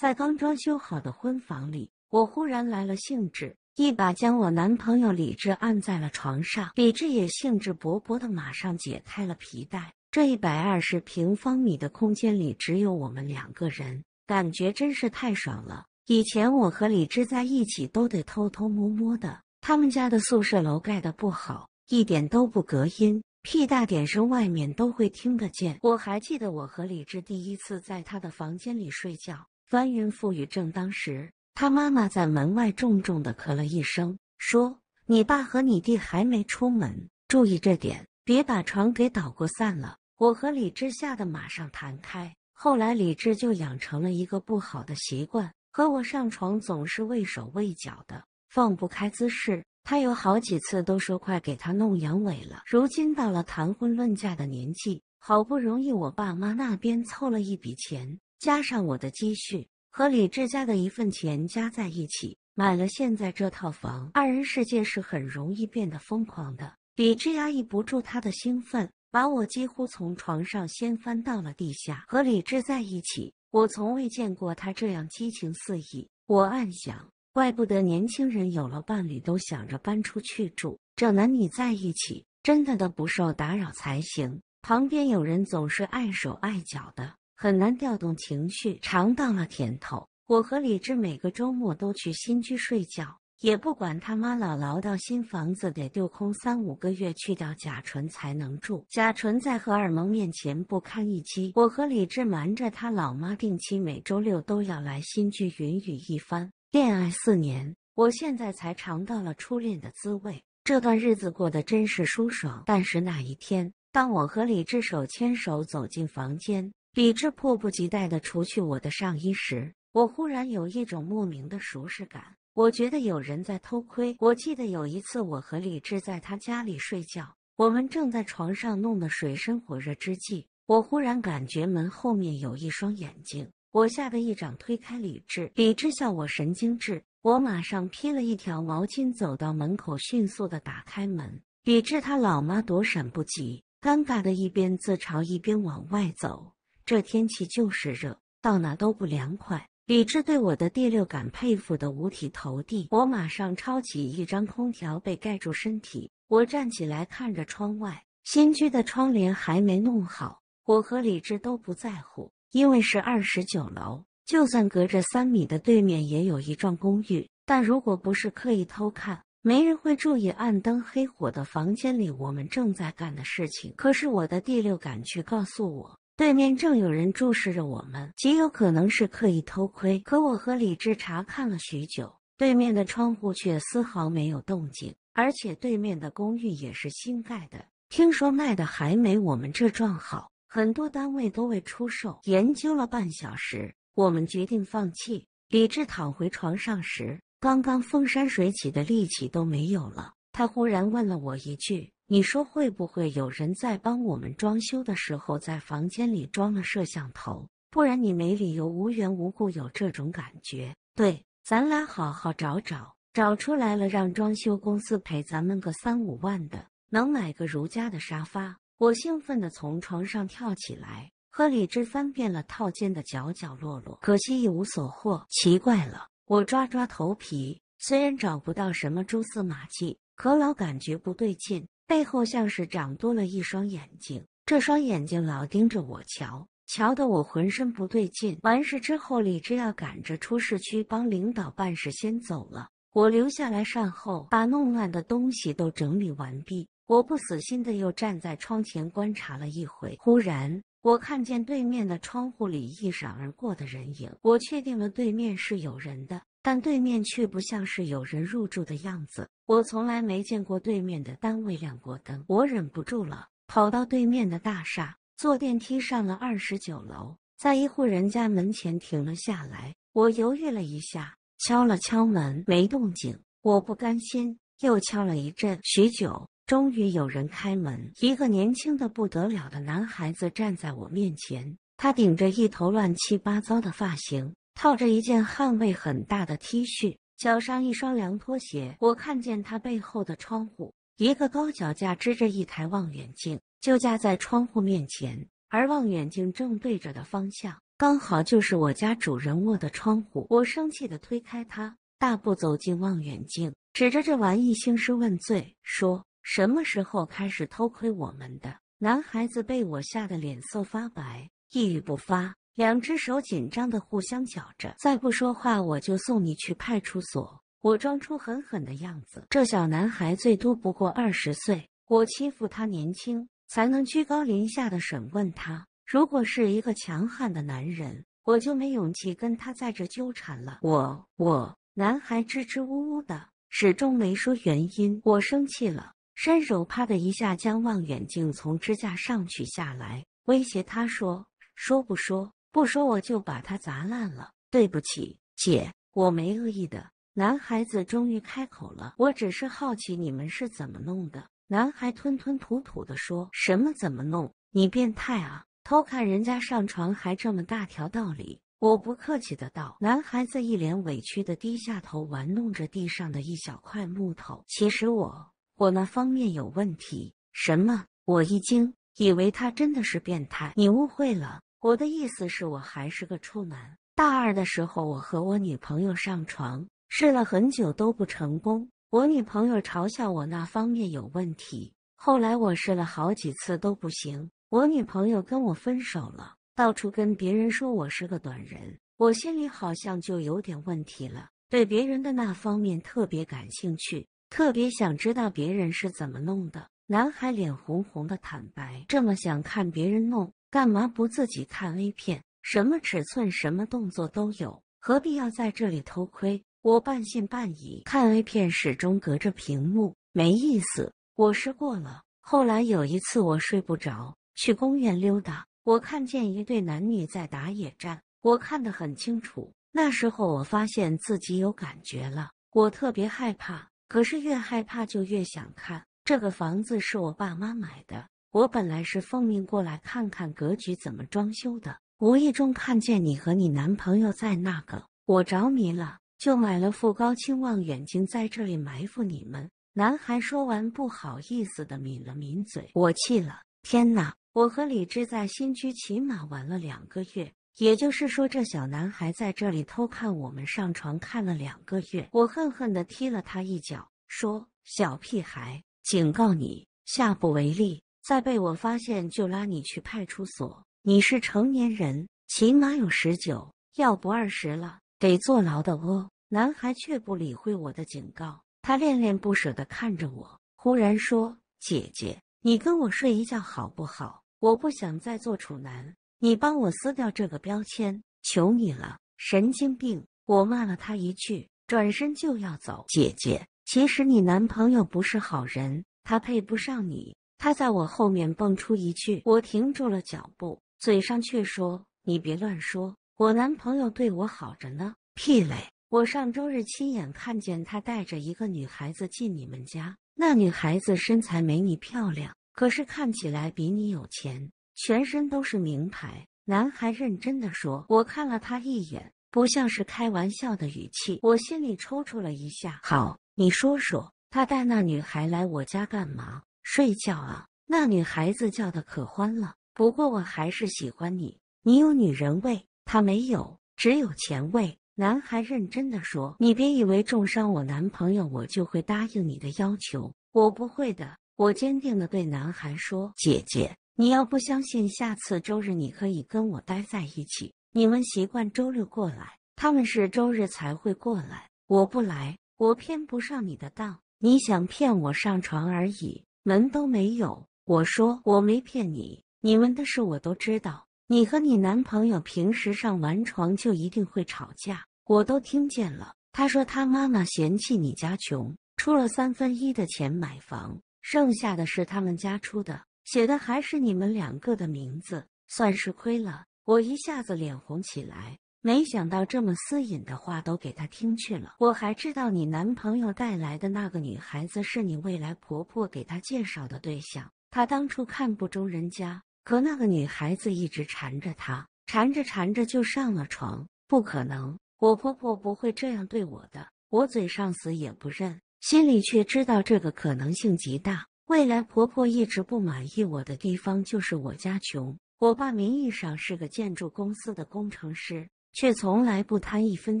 在刚装修好的婚房里，我忽然来了兴致，一把将我男朋友李志按在了床上。李志也兴致勃勃的马上解开了皮带。这一百二十平方米的空间里只有我们两个人，感觉真是太爽了。以前我和李志在一起都得偷偷摸摸的，他们家的宿舍楼盖的不好，一点都不隔音，屁大点声外面都会听得见。我还记得我和李志第一次在他的房间里睡觉。翻云覆雨正当时，他妈妈在门外重重的咳了一声，说：“你爸和你弟还没出门，注意这点，别把床给捣鼓散了。”我和李治吓得马上弹开。后来李治就养成了一个不好的习惯，和我上床总是畏手畏脚的，放不开姿势。他有好几次都说快给他弄阳痿了。如今到了谈婚论嫁的年纪，好不容易我爸妈那边凑了一笔钱。加上我的积蓄和李志家的一份钱加在一起，买了现在这套房。二人世界是很容易变得疯狂的。李志压抑不住他的兴奋，把我几乎从床上掀翻到了地下。和李志在一起，我从未见过他这样激情四溢。我暗想，怪不得年轻人有了伴侣都想着搬出去住，这男女在一起真的得不受打扰才行。旁边有人总是碍手碍脚的。很难调动情绪，尝到了甜头。我和李志每个周末都去新居睡觉，也不管他妈老唠叨新房子得丢空三五个月，去掉甲醇才能住。甲醇在荷尔蒙面前不堪一击。我和李志瞒着他老妈，定期每周六都要来新居云雨一番。恋爱四年，我现在才尝到了初恋的滋味。这段日子过得真是舒爽。但是那一天，当我和李志手牵手走进房间。李智迫不及待的除去我的上衣时，我忽然有一种莫名的熟识感。我觉得有人在偷窥。我记得有一次，我和李智在他家里睡觉，我们正在床上弄得水深火热之际，我忽然感觉门后面有一双眼睛，我吓得一掌推开李智。李智笑我神经质，我马上披了一条毛巾，走到门口，迅速的打开门。李智他老妈躲闪不及，尴尬的一边自嘲一边往外走。这天气就是热，到哪都不凉快。李智对我的第六感佩服的五体投地，我马上抄起一张空调被盖住身体。我站起来看着窗外，新居的窗帘还没弄好，我和李智都不在乎，因为是二十九楼，就算隔着三米的对面也有一幢公寓。但如果不是刻意偷看，没人会注意暗灯黑火的房间里我们正在干的事情。可是我的第六感却告诉我。对面正有人注视着我们，极有可能是刻意偷窥。可我和李志查看了许久，对面的窗户却丝毫没有动静，而且对面的公寓也是新盖的，听说卖的还没我们这幢好，很多单位都未出售。研究了半小时，我们决定放弃。李智躺回床上时，刚刚风山水起的力气都没有了，他忽然问了我一句。你说会不会有人在帮我们装修的时候，在房间里装了摄像头？不然你没理由无缘无故有这种感觉。对，咱俩好好找找，找出来了，让装修公司赔咱们个三五万的，能买个如家的沙发。我兴奋地从床上跳起来，和李智翻遍了套间的角角落落，可惜一无所获。奇怪了，我抓抓头皮，虽然找不到什么蛛丝马迹，可老感觉不对劲。背后像是长多了一双眼睛，这双眼睛老盯着我瞧，瞧得我浑身不对劲。完事之后，李志要赶着出市区帮领导办事，先走了。我留下来善后，把弄乱的东西都整理完毕。我不死心的又站在窗前观察了一回，忽然。我看见对面的窗户里一闪而过的人影，我确定了对面是有人的，但对面却不像是有人入住的样子。我从来没见过对面的单位亮过灯，我忍不住了，跑到对面的大厦，坐电梯上了二十九楼，在一户人家门前停了下来。我犹豫了一下，敲了敲门，没动静。我不甘心，又敲了一阵，许久。终于有人开门，一个年轻的不得了的男孩子站在我面前。他顶着一头乱七八糟的发型，套着一件汗味很大的 T 恤，脚上一双凉拖鞋。我看见他背后的窗户，一个高脚架支着一台望远镜，就架在窗户面前，而望远镜正对着的方向，刚好就是我家主人卧的窗户。我生气的推开他，大步走进望远镜，指着这玩意兴师问罪，说。什么时候开始偷窥我们的？男孩子被我吓得脸色发白，一语不发，两只手紧张的互相绞着。再不说话，我就送你去派出所！我装出狠狠的样子。这小男孩最多不过二十岁，我欺负他年轻，才能居高临下的审问他。如果是一个强悍的男人，我就没勇气跟他在这纠缠了。我我，男孩支支吾吾的，始终没说原因。我生气了。伸手，啪的一下将望远镜从支架上取下来，威胁他说：“说不说不说，我就把它砸烂了。”对不起，姐，我没恶意的。男孩子终于开口了：“我只是好奇你们是怎么弄的。”男孩吞吞吐吐的说：“什么怎么弄？你变态啊！偷看人家上床还这么大条道理？”我不客气的道。男孩子一脸委屈的低下头，玩弄着地上的一小块木头。其实我。我那方面有问题？什么？我一惊，以为他真的是变态。你误会了，我的意思是我还是个处男。大二的时候，我和我女朋友上床，试了很久都不成功。我女朋友嘲笑我那方面有问题。后来我试了好几次都不行，我女朋友跟我分手了，到处跟别人说我是个短人。我心里好像就有点问题了，对别人的那方面特别感兴趣。特别想知道别人是怎么弄的。男孩脸红红的，坦白这么想看别人弄，干嘛不自己看 A 片？什么尺寸，什么动作都有，何必要在这里偷窥？我半信半疑，看 A 片始终隔着屏幕，没意思。我试过了。后来有一次我睡不着，去公园溜达，我看见一对男女在打野战，我看得很清楚。那时候我发现自己有感觉了，我特别害怕。可是越害怕就越想看。这个房子是我爸妈买的，我本来是奉命过来看看格局怎么装修的，无意中看见你和你男朋友在那个，我着迷了，就买了副高清望远镜在这里埋伏你们。男孩说完，不好意思的抿了抿嘴。我气了，天哪！我和李志在新区起码玩了两个月。也就是说，这小男孩在这里偷看我们上床看了两个月。我恨恨地踢了他一脚，说：“小屁孩，警告你，下不为例。再被我发现，就拉你去派出所。你是成年人，起码有十九，要不二十了，得坐牢的哦。”男孩却不理会我的警告，他恋恋不舍地看着我，忽然说：“姐姐，你跟我睡一觉好不好？我不想再做处男。”你帮我撕掉这个标签，求你了！神经病！我骂了他一句，转身就要走。姐姐，其实你男朋友不是好人，他配不上你。他在我后面蹦出一句，我停住了脚步，嘴上却说：“你别乱说，我男朋友对我好着呢。”屁嘞！我上周日亲眼看见他带着一个女孩子进你们家，那女孩子身材没你漂亮，可是看起来比你有钱。全身都是名牌。男孩认真的说：“我看了他一眼，不像是开玩笑的语气。”我心里抽搐了一下。好，你说说，他带那女孩来我家干嘛？睡觉啊？那女孩子叫的可欢了。不过我还是喜欢你，你有女人味，他没有，只有钱味。男孩认真的说：“你别以为重伤我男朋友，我就会答应你的要求。我不会的。”我坚定的对男孩说：“姐姐。”你要不相信，下次周日你可以跟我待在一起。你们习惯周日过来，他们是周日才会过来。我不来，我偏不上你的当。你想骗我上床而已，门都没有。我说我没骗你，你们的事我都知道。你和你男朋友平时上完床就一定会吵架，我都听见了。他说他妈妈嫌弃你家穷，出了三分一的钱买房，剩下的是他们家出的。写的还是你们两个的名字，算是亏了。我一下子脸红起来，没想到这么私隐的话都给他听去了。我还知道你男朋友带来的那个女孩子是你未来婆婆给他介绍的对象，他当初看不中人家，可那个女孩子一直缠着他，缠着缠着就上了床。不可能，我婆婆不会这样对我的，我嘴上死也不认，心里却知道这个可能性极大。未来婆婆一直不满意我的地方就是我家穷。我爸名义上是个建筑公司的工程师，却从来不贪一分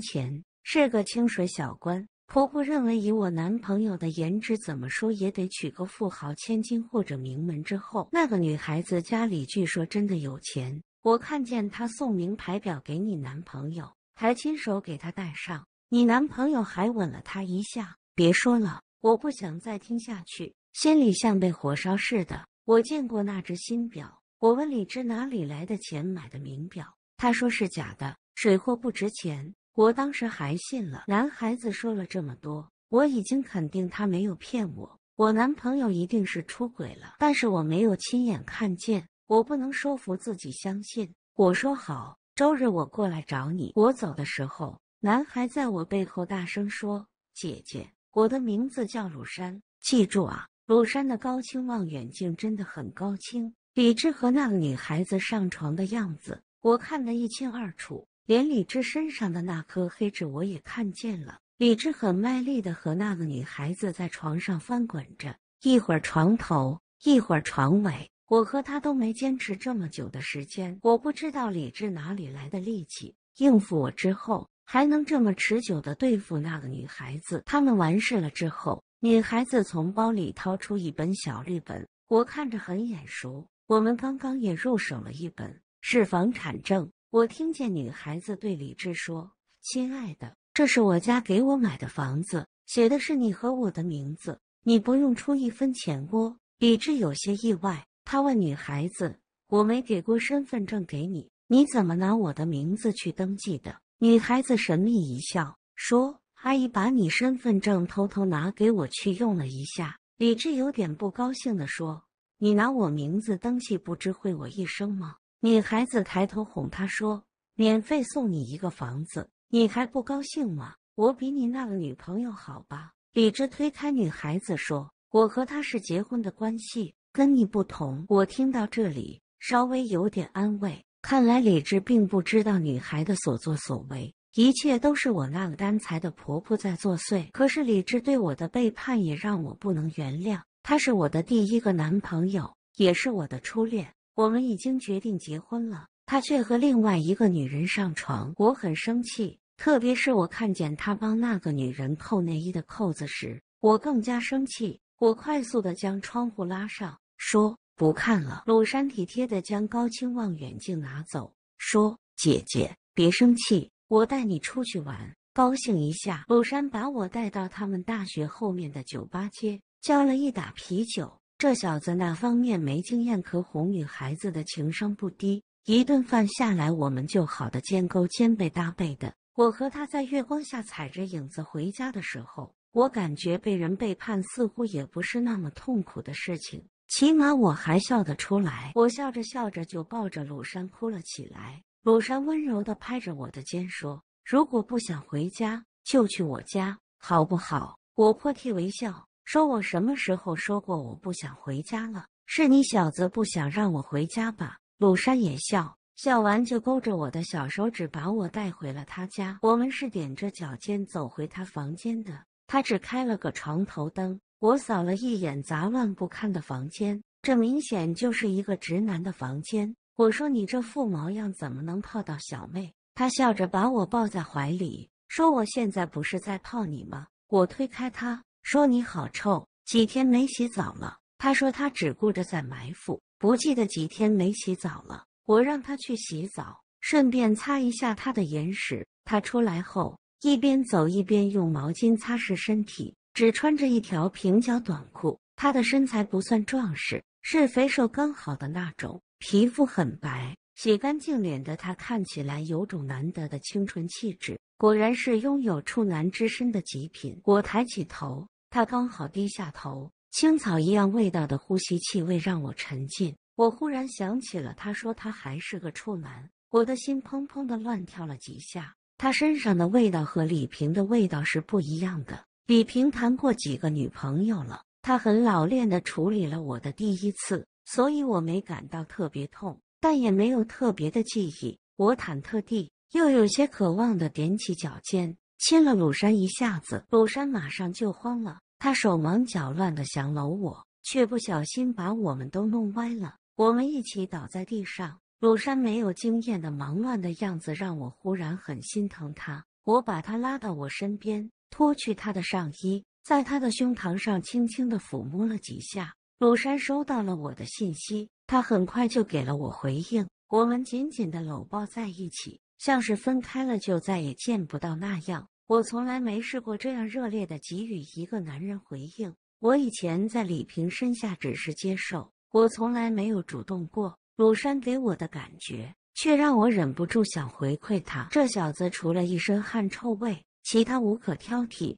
钱，是个清水小官。婆婆认为以我男朋友的颜值，怎么说也得娶个富豪千金或者名门之后。那个女孩子家里据说真的有钱，我看见她送名牌表给你男朋友，还亲手给他戴上。你男朋友还吻了她一下。别说了，我不想再听下去。心里像被火烧似的。我见过那只新表，我问李知哪里来的钱买的名表，他说是假的，水货不值钱。我当时还信了。男孩子说了这么多，我已经肯定他没有骗我，我男朋友一定是出轨了，但是我没有亲眼看见，我不能说服自己相信。我说好，周日我过来找你。我走的时候，男孩在我背后大声说：“姐姐，我的名字叫鲁山，记住啊。”鲁山的高清望远镜真的很高清，李治和那个女孩子上床的样子，我看的一清二楚，连李治身上的那颗黑痣我也看见了。李治很卖力的和那个女孩子在床上翻滚着，一会儿床头，一会儿床尾。我和他都没坚持这么久的时间，我不知道李治哪里来的力气，应付我之后还能这么持久的对付那个女孩子。他们完事了之后。女孩子从包里掏出一本小绿本，我看着很眼熟。我们刚刚也入手了一本，是房产证。我听见女孩子对李治说：“亲爱的，这是我家给我买的房子，写的是你和我的名字，你不用出一分钱哦。”李治有些意外，他问女孩子：“我没给过身份证给你，你怎么拿我的名字去登记的？”女孩子神秘一笑，说。阿姨把你身份证偷偷拿给我去用了一下，李智有点不高兴地说：“你拿我名字登记，不知会我一声吗？”女孩子抬头哄他说：“免费送你一个房子，你还不高兴吗？我比你那个女朋友好吧。”李智推开女孩子说：“我和她是结婚的关系，跟你不同。”我听到这里，稍微有点安慰，看来李智并不知道女孩的所作所为。一切都是我那个贪财的婆婆在作祟。可是李智对我的背叛也让我不能原谅。他是我的第一个男朋友，也是我的初恋。我们已经决定结婚了，他却和另外一个女人上床。我很生气，特别是我看见他帮那个女人扣内衣的扣子时，我更加生气。我快速的将窗户拉上，说不看了。鲁山体贴的将高清望远镜拿走，说姐姐别生气。我带你出去玩，高兴一下。鲁山把我带到他们大学后面的酒吧街，叫了一打啤酒。这小子那方面没经验，可哄女孩子的情商不低。一顿饭下来，我们就好的肩勾肩背搭背的。我和他在月光下踩着影子回家的时候，我感觉被人背叛似乎也不是那么痛苦的事情，起码我还笑得出来。我笑着笑着就抱着鲁山哭了起来。鲁山温柔的拍着我的肩说：“如果不想回家，就去我家，好不好？”我破涕为笑，说我什么时候说过我不想回家了？是你小子不想让我回家吧？鲁山也笑，笑完就勾着我的小手指把我带回了他家。我们是踮着脚尖走回他房间的。他只开了个床头灯。我扫了一眼杂乱不堪的房间，这明显就是一个直男的房间。我说：“你这副模样怎么能泡到小妹？”他笑着把我抱在怀里，说：“我现在不是在泡你吗？”我推开他，说：“你好臭，几天没洗澡了。”他说：“他只顾着在埋伏，不记得几天没洗澡了。”我让他去洗澡，顺便擦一下他的眼屎。他出来后，一边走一边用毛巾擦拭身体，只穿着一条平角短裤。他的身材不算壮实，是肥瘦刚好的那种。皮肤很白，洗干净脸的他看起来有种难得的清纯气质，果然是拥有处男之身的极品。我抬起头，他刚好低下头，青草一样味道的呼吸气味让我沉浸。我忽然想起了他说他还是个处男，我的心砰砰的乱跳了几下。他身上的味道和李平的味道是不一样的。李平谈过几个女朋友了，他很老练的处理了我的第一次。所以我没感到特别痛，但也没有特别的记忆。我忐忑地，又有些渴望的，踮起脚尖亲了鲁山一下子。鲁山马上就慌了，他手忙脚乱的想搂我，却不小心把我们都弄歪了。我们一起倒在地上。鲁山没有经验的忙乱的样子，让我忽然很心疼他。我把他拉到我身边，脱去他的上衣，在他的胸膛上轻轻的抚摸了几下。鲁山收到了我的信息，他很快就给了我回应。我们紧紧的搂抱在一起，像是分开了就再也见不到那样。我从来没试过这样热烈的给予一个男人回应。我以前在李平身下只是接受，我从来没有主动过。鲁山给我的感觉，却让我忍不住想回馈他。这小子除了一身汗臭味，其他无可挑剔。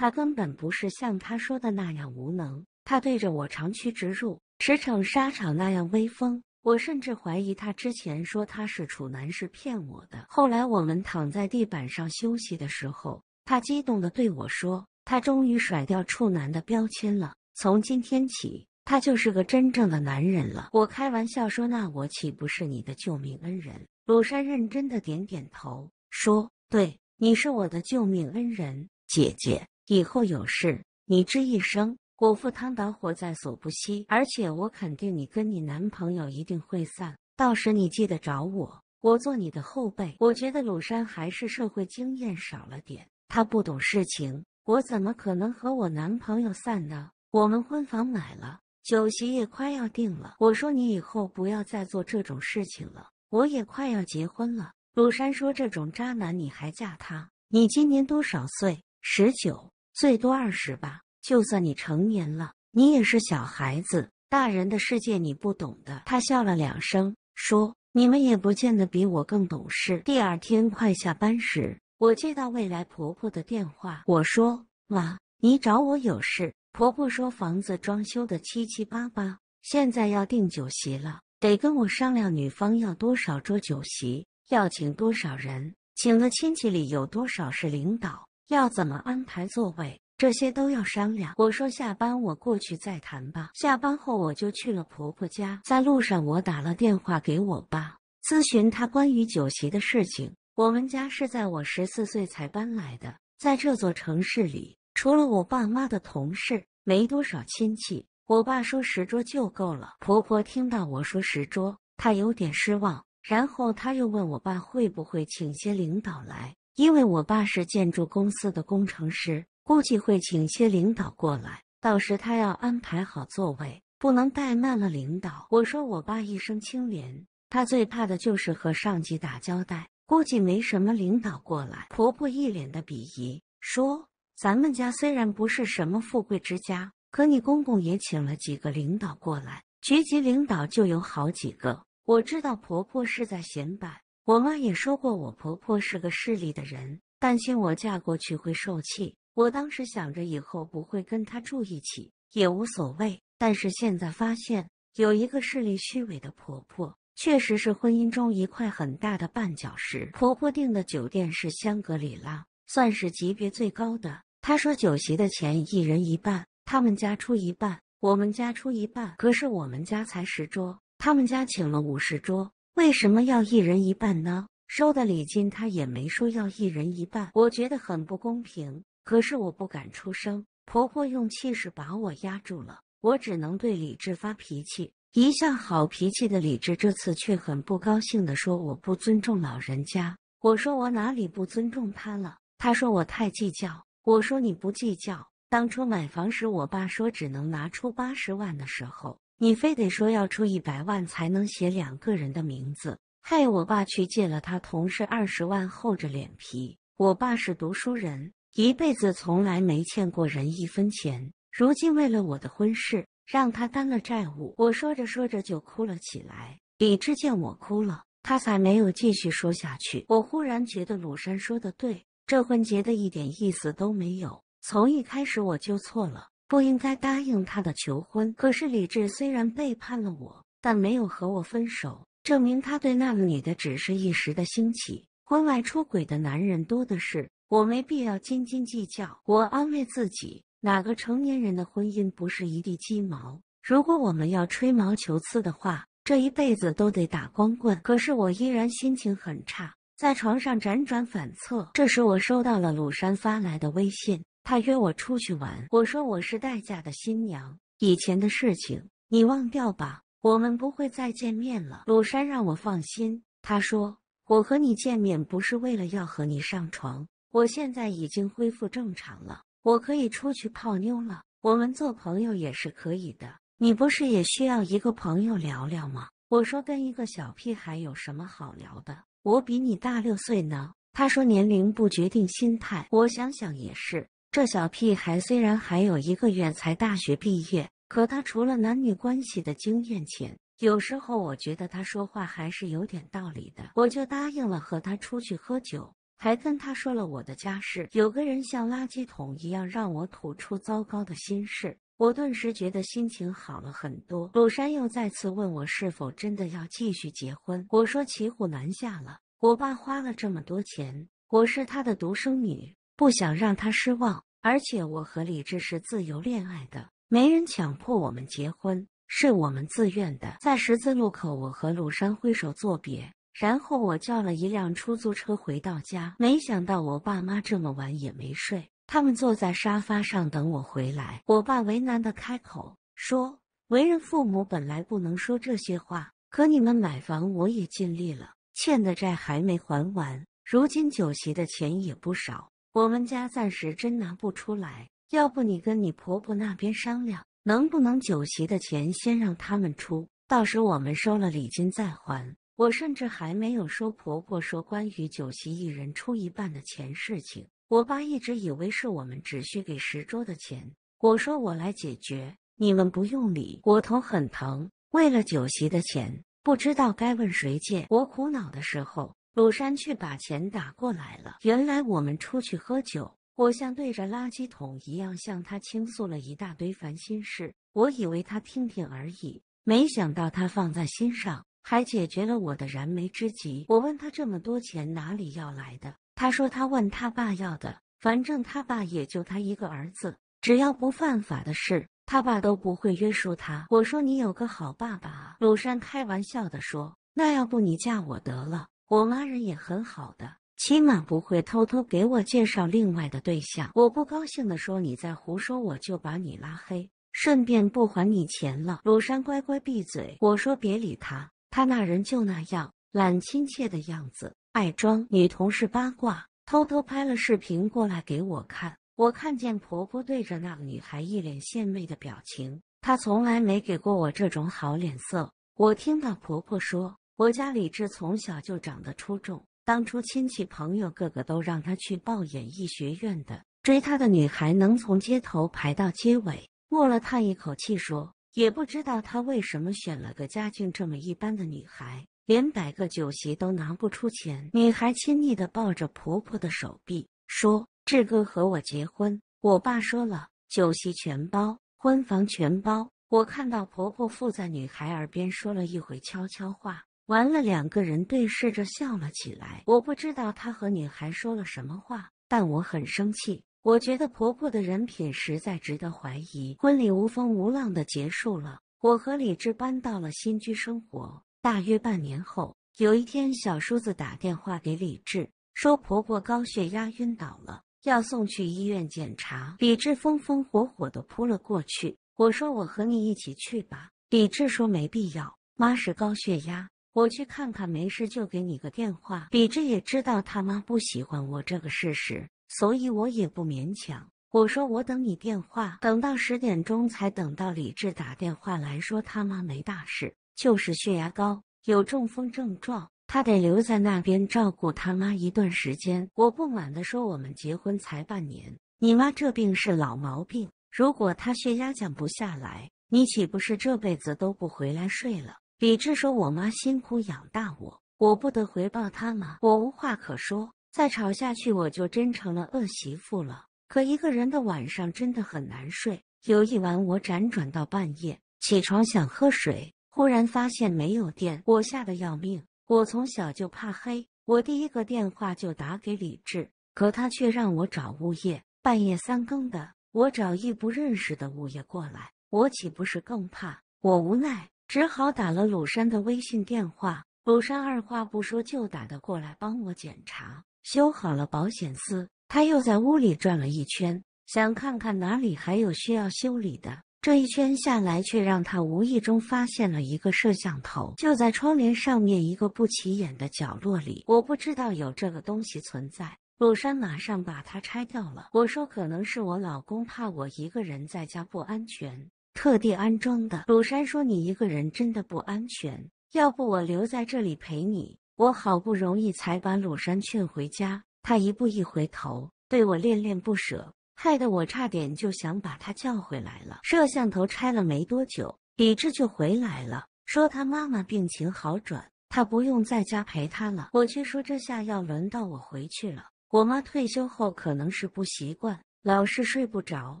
他根本不是像他说的那样无能，他对着我长驱直入，驰骋沙场那样威风。我甚至怀疑他之前说他是处男是骗我的。后来我们躺在地板上休息的时候，他激动地对我说：“他终于甩掉处男的标签了，从今天起，他就是个真正的男人了。”我开玩笑说：“那我岂不是你的救命恩人？”鲁山认真地点点头说：“对，你是我的救命恩人，姐姐。”以后有事，你吱一声，我赴汤蹈火在所不惜。而且我肯定你跟你男朋友一定会散，到时你记得找我，我做你的后背。我觉得鲁山还是社会经验少了点，他不懂事情。我怎么可能和我男朋友散呢？我们婚房买了，酒席也快要定了。我说你以后不要再做这种事情了。我也快要结婚了。鲁山说：“这种渣男你还嫁他？你今年多少岁？十九。”最多二十吧，就算你成年了，你也是小孩子，大人的世界你不懂的。他笑了两声，说：“你们也不见得比我更懂事。”第二天快下班时，我接到未来婆婆的电话，我说：“妈，你找我有事？”婆婆说：“房子装修的七七八八，现在要订酒席了，得跟我商量，女方要多少桌酒席，要请多少人，请的亲戚里有多少是领导。”要怎么安排座位，这些都要商量。我说下班我过去再谈吧。下班后我就去了婆婆家，在路上我打了电话给我爸，咨询他关于酒席的事情。我们家是在我十四岁才搬来的，在这座城市里，除了我爸妈的同事，没多少亲戚。我爸说十桌就够了。婆婆听到我说十桌，她有点失望，然后她又问我爸会不会请些领导来。因为我爸是建筑公司的工程师，估计会请些领导过来。到时他要安排好座位，不能怠慢了领导。我说，我爸一生清廉，他最怕的就是和上级打交代。估计没什么领导过来。婆婆一脸的鄙夷，说：“咱们家虽然不是什么富贵之家，可你公公也请了几个领导过来，局级领导就有好几个。”我知道婆婆是在显摆。我妈也说过，我婆婆是个势利的人，担心我嫁过去会受气。我当时想着以后不会跟她住一起，也无所谓。但是现在发现，有一个势利虚伪的婆婆，确实是婚姻中一块很大的绊脚石。婆婆订的酒店是香格里拉，算是级别最高的。她说酒席的钱一人一半，他们家出一半，我们家出一半。可是我们家才十桌，他们家请了五十桌。为什么要一人一半呢？收的礼金他也没说要一人一半，我觉得很不公平。可是我不敢出声，婆婆用气势把我压住了，我只能对李智发脾气。一向好脾气的李智这次却很不高兴地说：“我不尊重老人家。”我说：“我哪里不尊重他了？”他说：“我太计较。”我说：“你不计较。当初买房时，我爸说只能拿出八十万的时候。”你非得说要出一百万才能写两个人的名字，害我爸去借了他同事二十万，厚着脸皮。我爸是读书人，一辈子从来没欠过人一分钱，如今为了我的婚事，让他担了债务。我说着说着就哭了起来。李志见我哭了，他才没有继续说下去。我忽然觉得鲁山说的对，这婚结的一点意思都没有。从一开始我就错了。不应该答应他的求婚。可是李智虽然背叛了我，但没有和我分手，证明他对那个女的只是一时的兴起。婚外出轨的男人多的是，我没必要斤斤计较。我安慰自己，哪个成年人的婚姻不是一地鸡毛？如果我们要吹毛求疵的话，这一辈子都得打光棍。可是我依然心情很差，在床上辗转反侧。这时我收到了鲁山发来的微信。他约我出去玩，我说我是待嫁的新娘，以前的事情你忘掉吧，我们不会再见面了。鲁山让我放心，他说我和你见面不是为了要和你上床，我现在已经恢复正常了，我可以出去泡妞了，我们做朋友也是可以的。你不是也需要一个朋友聊聊吗？我说跟一个小屁孩有什么好聊的，我比你大六岁呢。他说年龄不决定心态，我想想也是。这小屁孩虽然还有一个月才大学毕业，可他除了男女关系的经验浅，有时候我觉得他说话还是有点道理的，我就答应了和他出去喝酒，还跟他说了我的家事。有个人像垃圾桶一样让我吐出糟糕的心事，我顿时觉得心情好了很多。鲁山又再次问我是否真的要继续结婚，我说骑虎难下了，我爸花了这么多钱，我是他的独生女。不想让他失望，而且我和李志是自由恋爱的，没人强迫我们结婚，是我们自愿的。在十字路口，我和鲁山挥手作别，然后我叫了一辆出租车回到家。没想到我爸妈这么晚也没睡，他们坐在沙发上等我回来。我爸为难的开口说：“为人父母本来不能说这些话，可你们买房我也尽力了，欠的债还没还完，如今酒席的钱也不少。”我们家暂时真拿不出来，要不你跟你婆婆那边商量，能不能酒席的钱先让他们出，到时我们收了礼金再还。我甚至还没有说婆婆说关于酒席一人出一半的钱事情，我爸一直以为是我们只需给十桌的钱。我说我来解决，你们不用理。我头很疼，为了酒席的钱，不知道该问谁借。我苦恼的时候。鲁山却把钱打过来了。原来我们出去喝酒，我像对着垃圾桶一样向他倾诉了一大堆烦心事。我以为他听听而已，没想到他放在心上，还解决了我的燃眉之急。我问他这么多钱哪里要来的，他说他问他爸要的。反正他爸也就他一个儿子，只要不犯法的事，他爸都不会约束他。我说你有个好爸爸啊。鲁山开玩笑地说：“那要不你嫁我得了。”我妈人也很好的，起码不会偷偷给我介绍另外的对象。我不高兴的说：“你再胡说，我就把你拉黑，顺便不还你钱了。”鲁山乖乖闭嘴。我说：“别理他，他那人就那样，懒，亲切的样子，爱装。”女同事八卦，偷偷拍了视频过来给我看。我看见婆婆对着那个女孩一脸献媚的表情，她从来没给过我这种好脸色。我听到婆婆说。我家李智从小就长得出众，当初亲戚朋友个个都让他去报演艺学院的。追他的女孩能从街头排到街尾。默了叹一口气说：“也不知道他为什么选了个家境这么一般的女孩，连摆个酒席都拿不出钱。”女孩亲昵的抱着婆婆的手臂说：“志哥和我结婚，我爸说了，酒席全包，婚房全包。”我看到婆婆附在女孩耳边说了一回悄悄话。完了，两个人对视着笑了起来。我不知道他和女孩说了什么话，但我很生气。我觉得婆婆的人品实在值得怀疑。婚礼无风无浪的结束了，我和李治搬到了新居生活。大约半年后，有一天，小叔子打电话给李治，说婆婆高血压晕倒了，要送去医院检查。李治风风火火地扑了过去。我说：“我和你一起去吧。”李治说：“没必要，妈是高血压。”我去看看，没事就给你个电话。李志也知道他妈不喜欢我这个事实，所以我也不勉强。我说我等你电话，等到十点钟才等到李志打电话来说他妈没大事，就是血压高，有中风症状，他得留在那边照顾他妈一段时间。我不满的说：“我们结婚才半年，你妈这病是老毛病，如果她血压降不下来，你岂不是这辈子都不回来睡了？”李智说：“我妈辛苦养大我，我不得回报她吗？我无话可说。再吵下去，我就真成了恶媳妇了。”可一个人的晚上真的很难睡。有一晚，我辗转到半夜，起床想喝水，忽然发现没有电，我吓得要命。我从小就怕黑，我第一个电话就打给李智，可他却让我找物业。半夜三更的，我找一不认识的物业过来，我岂不是更怕？我无奈。只好打了鲁山的微信电话，鲁山二话不说就打的过来帮我检查，修好了保险丝。他又在屋里转了一圈，想看看哪里还有需要修理的。这一圈下来，却让他无意中发现了一个摄像头，就在窗帘上面一个不起眼的角落里。我不知道有这个东西存在，鲁山马上把它拆掉了。我说可能是我老公怕我一个人在家不安全。特地安装的。鲁山说：“你一个人真的不安全，要不我留在这里陪你。”我好不容易才把鲁山劝回家，他一步一回头，对我恋恋不舍，害得我差点就想把他叫回来了。摄像头拆了没多久，李志就回来了，说他妈妈病情好转，他不用在家陪他了。我却说这下要轮到我回去了。我妈退休后可能是不习惯，老是睡不着，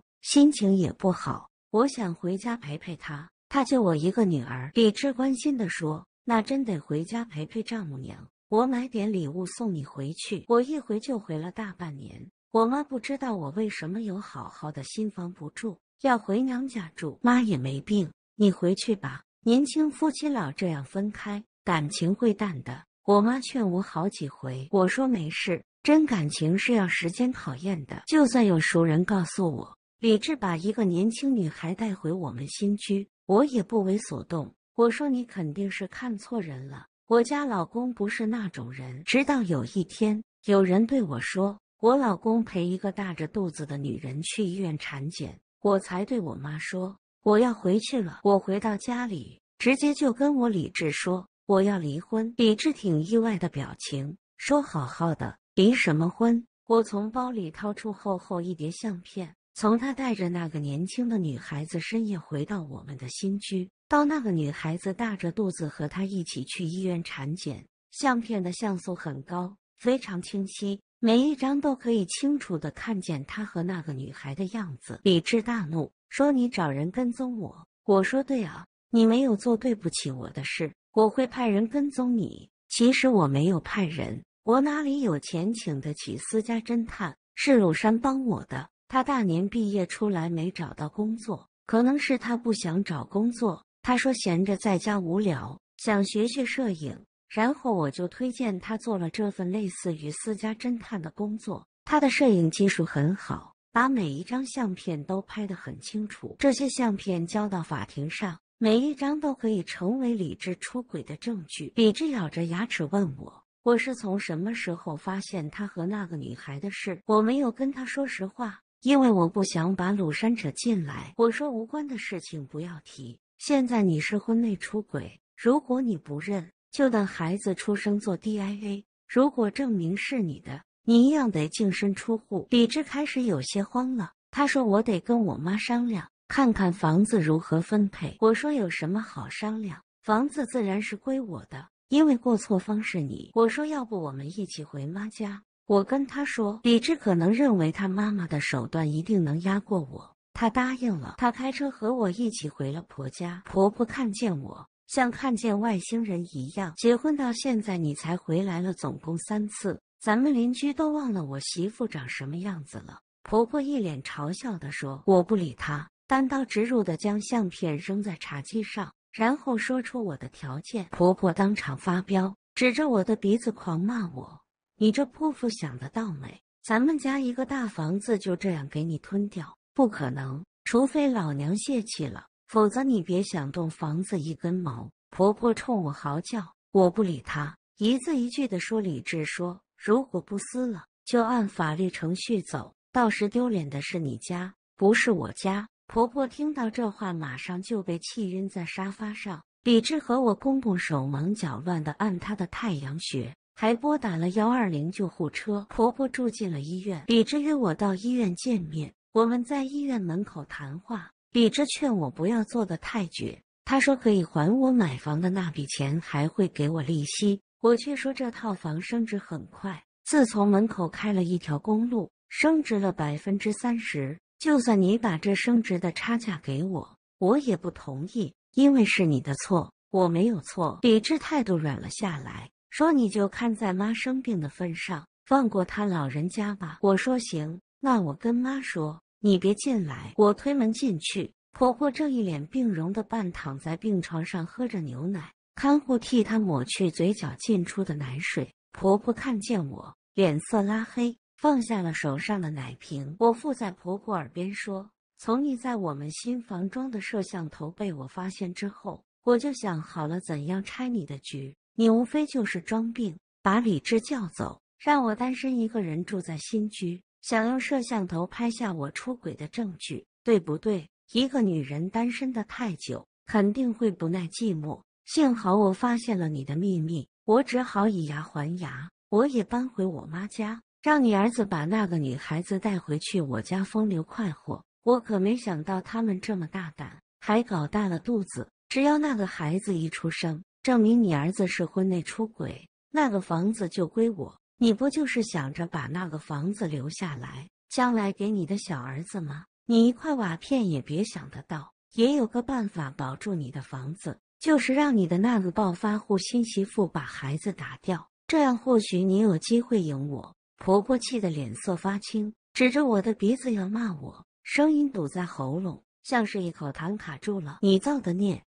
心情也不好。我想回家陪陪她，她就我一个女儿。理智关心地说：“那真得回家陪陪丈母娘，我买点礼物送你回去。我一回就回了大半年，我妈不知道我为什么有好好的新房不住，要回娘家住。妈也没病，你回去吧。年轻夫妻老这样分开，感情会淡的。我妈劝我好几回，我说没事，真感情是要时间考验的。就算有熟人告诉我。”李志把一个年轻女孩带回我们新居，我也不为所动。我说你肯定是看错人了，我家老公不是那种人。直到有一天，有人对我说，我老公陪一个大着肚子的女人去医院产检，我才对我妈说我要回去了。我回到家里，直接就跟我李志说我要离婚。李志挺意外的表情，说好好的离什么婚？我从包里掏出厚厚一叠相片。从他带着那个年轻的女孩子深夜回到我们的新居，到那个女孩子大着肚子和他一起去医院产检，相片的像素很高，非常清晰，每一张都可以清楚的看见他和那个女孩的样子。李智大怒，说：“你找人跟踪我？”我说：“对啊，你没有做对不起我的事，我会派人跟踪你。其实我没有派人，我哪里有钱请得起私家侦探？是鲁山帮我的。”他大年毕业出来没找到工作，可能是他不想找工作。他说闲着在家无聊，想学学摄影。然后我就推荐他做了这份类似于私家侦探的工作。他的摄影技术很好，把每一张相片都拍得很清楚。这些相片交到法庭上，每一张都可以成为李智出轨的证据。李智咬着牙齿问我，我是从什么时候发现他和那个女孩的事？我没有跟他说实话。因为我不想把鲁山扯进来。我说无关的事情不要提。现在你是婚内出轨，如果你不认，就等孩子出生做 DNA。如果证明是你的，你一样得净身出户。李智开始有些慌了，他说我得跟我妈商量，看看房子如何分配。我说有什么好商量？房子自然是归我的，因为过错方是你。我说要不我们一起回妈家。我跟他说，李智可能认为他妈妈的手段一定能压过我。他答应了，他开车和我一起回了婆家。婆婆看见我，像看见外星人一样。结婚到现在，你才回来了，总共三次。咱们邻居都忘了我媳妇长什么样子了。婆婆一脸嘲笑的说。我不理她，单刀直入的将相片扔在茶几上，然后说出我的条件。婆婆当场发飙，指着我的鼻子狂骂我。你这泼妇想得倒美，咱们家一个大房子就这样给你吞掉？不可能！除非老娘泄气了，否则你别想动房子一根毛！婆婆冲我嚎叫，我不理她，一字一句的说：“李智说，如果不撕了，就按法律程序走，到时丢脸的是你家，不是我家。”婆婆听到这话，马上就被气晕在沙发上。李智和我公公手忙脚乱的按她的太阳穴。还拨打了幺二零救护车，婆婆住进了医院。李志约我到医院见面，我们在医院门口谈话。李志劝我不要做的太绝，他说可以还我买房的那笔钱，还会给我利息。我却说这套房升值很快，自从门口开了一条公路，升值了百分之三十。就算你把这升值的差价给我，我也不同意，因为是你的错，我没有错。李智态度软了下来。说你就看在妈生病的份上，放过他老人家吧。我说行，那我跟妈说，你别进来。我推门进去，婆婆正一脸病容的半躺在病床上喝着牛奶，看护替她抹去嘴角进出的奶水。婆婆看见我，脸色拉黑，放下了手上的奶瓶。我附在婆婆耳边说：“从你在我们新房装的摄像头被我发现之后，我就想好了怎样拆你的局。”你无非就是装病，把李智叫走，让我单身一个人住在新居，想用摄像头拍下我出轨的证据，对不对？一个女人单身的太久，肯定会不耐寂寞。幸好我发现了你的秘密，我只好以牙还牙，我也搬回我妈家，让你儿子把那个女孩子带回去我家风流快活。我可没想到他们这么大胆，还搞大了肚子。只要那个孩子一出生。证明你儿子是婚内出轨，那个房子就归我。你不就是想着把那个房子留下来，将来给你的小儿子吗？你一块瓦片也别想得到。也有个办法保住你的房子，就是让你的那个暴发户新媳妇把孩子打掉，这样或许你有机会赢我。婆婆气得脸色发青，指着我的鼻子要骂我，声音堵在喉咙，像是一口痰卡住了。你造的孽！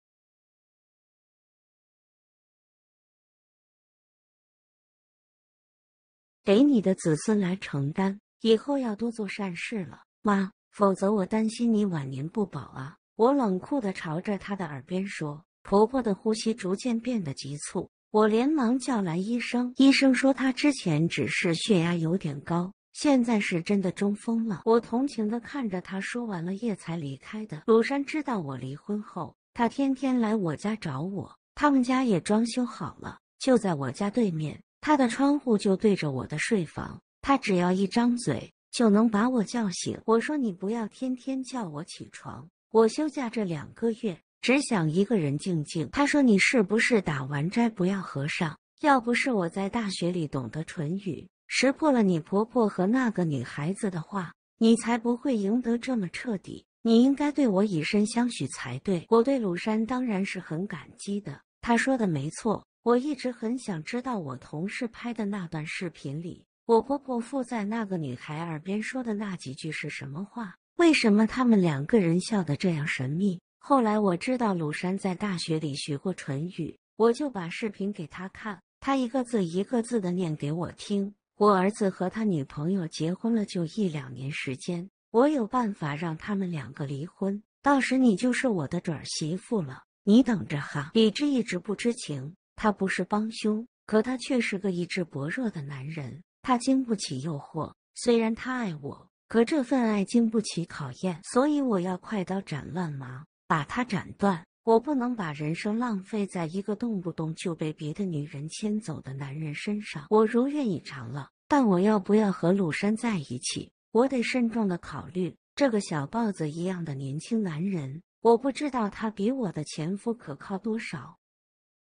给你的子孙来承担，以后要多做善事了，妈，否则我担心你晚年不保啊！我冷酷的朝着她的耳边说。婆婆的呼吸逐渐变得急促，我连忙叫来医生。医生说她之前只是血压有点高，现在是真的中风了。我同情的看着她，说完了夜才离开的。鲁山知道我离婚后，他天天来我家找我，他们家也装修好了，就在我家对面。他的窗户就对着我的睡房，他只要一张嘴就能把我叫醒。我说：“你不要天天叫我起床，我休假这两个月只想一个人静静。”他说：“你是不是打完斋不要和尚？要不是我在大学里懂得唇语，识破了你婆婆和那个女孩子的话，你才不会赢得这么彻底。你应该对我以身相许才对。”我对鲁山当然是很感激的。他说的没错。我一直很想知道，我同事拍的那段视频里，我婆婆附在那个女孩耳边说的那几句是什么话？为什么他们两个人笑得这样神秘？后来我知道鲁山在大学里学过唇语，我就把视频给他看，他一个字一个字的念给我听。我儿子和他女朋友结婚了，就一两年时间，我有办法让他们两个离婚，到时你就是我的准儿媳妇了，你等着哈。李志一直不知情。他不是帮凶，可他却是个意志薄弱的男人，他经不起诱惑。虽然他爱我，可这份爱经不起考验，所以我要快刀斩乱麻，把他斩断。我不能把人生浪费在一个动不动就被别的女人牵走的男人身上。我如愿以偿了，但我要不要和陆山在一起？我得慎重的考虑。这个小豹子一样的年轻男人，我不知道他比我的前夫可靠多少。